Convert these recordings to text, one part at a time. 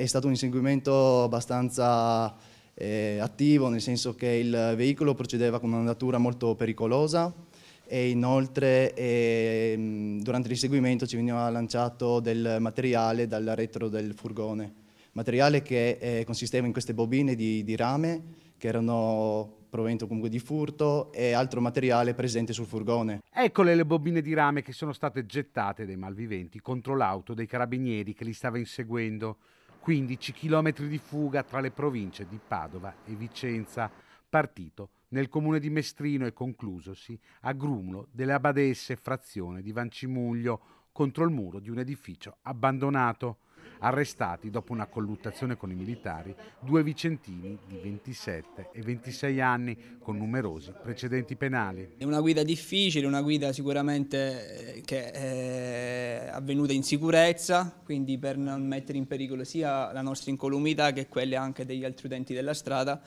È stato un inseguimento abbastanza eh, attivo, nel senso che il veicolo procedeva con un'andatura molto pericolosa e inoltre eh, durante l'inseguimento ci veniva lanciato del materiale dal retro del furgone, materiale che eh, consisteva in queste bobine di, di rame che erano provento comunque di furto e altro materiale presente sul furgone. Eccole le bobine di rame che sono state gettate dai malviventi contro l'auto dei carabinieri che li stava inseguendo. 15 km di fuga tra le province di Padova e Vicenza, partito nel comune di Mestrino e conclusosi a Grumlo delle Abadesse, frazione di Vancimuglio, contro il muro di un edificio abbandonato arrestati dopo una colluttazione con i militari due vicentini di 27 e 26 anni con numerosi precedenti penali. È una guida difficile, una guida sicuramente eh, che è eh, avvenuta in sicurezza, quindi per non mettere in pericolo sia la nostra incolumità che quelle anche degli altri utenti della strada,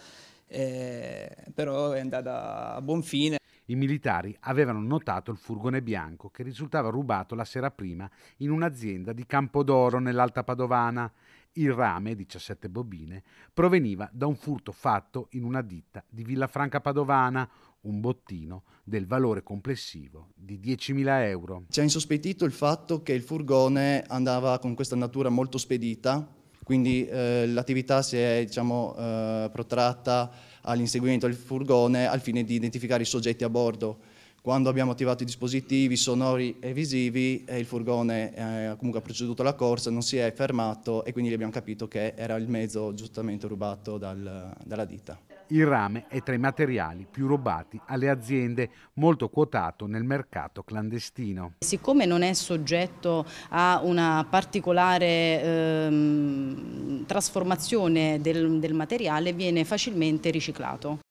eh, però è andata a buon fine. I militari avevano notato il furgone bianco che risultava rubato la sera prima in un'azienda di Campodoro nell'Alta Padovana. Il rame, 17 bobine, proveniva da un furto fatto in una ditta di Villafranca Padovana, un bottino del valore complessivo di 10.000 euro. Ci ha insospettito il fatto che il furgone andava con questa natura molto spedita quindi eh, l'attività si è diciamo, eh, protratta all'inseguimento del furgone al fine di identificare i soggetti a bordo. Quando abbiamo attivato i dispositivi sonori e visivi, eh, il furgone eh, comunque ha proceduto alla corsa, non si è fermato e quindi abbiamo capito che era il mezzo giustamente rubato dal, dalla ditta. Il rame è tra i materiali più rubati alle aziende, molto quotato nel mercato clandestino. Siccome non è soggetto a una particolare ehm, trasformazione del, del materiale, viene facilmente riciclato.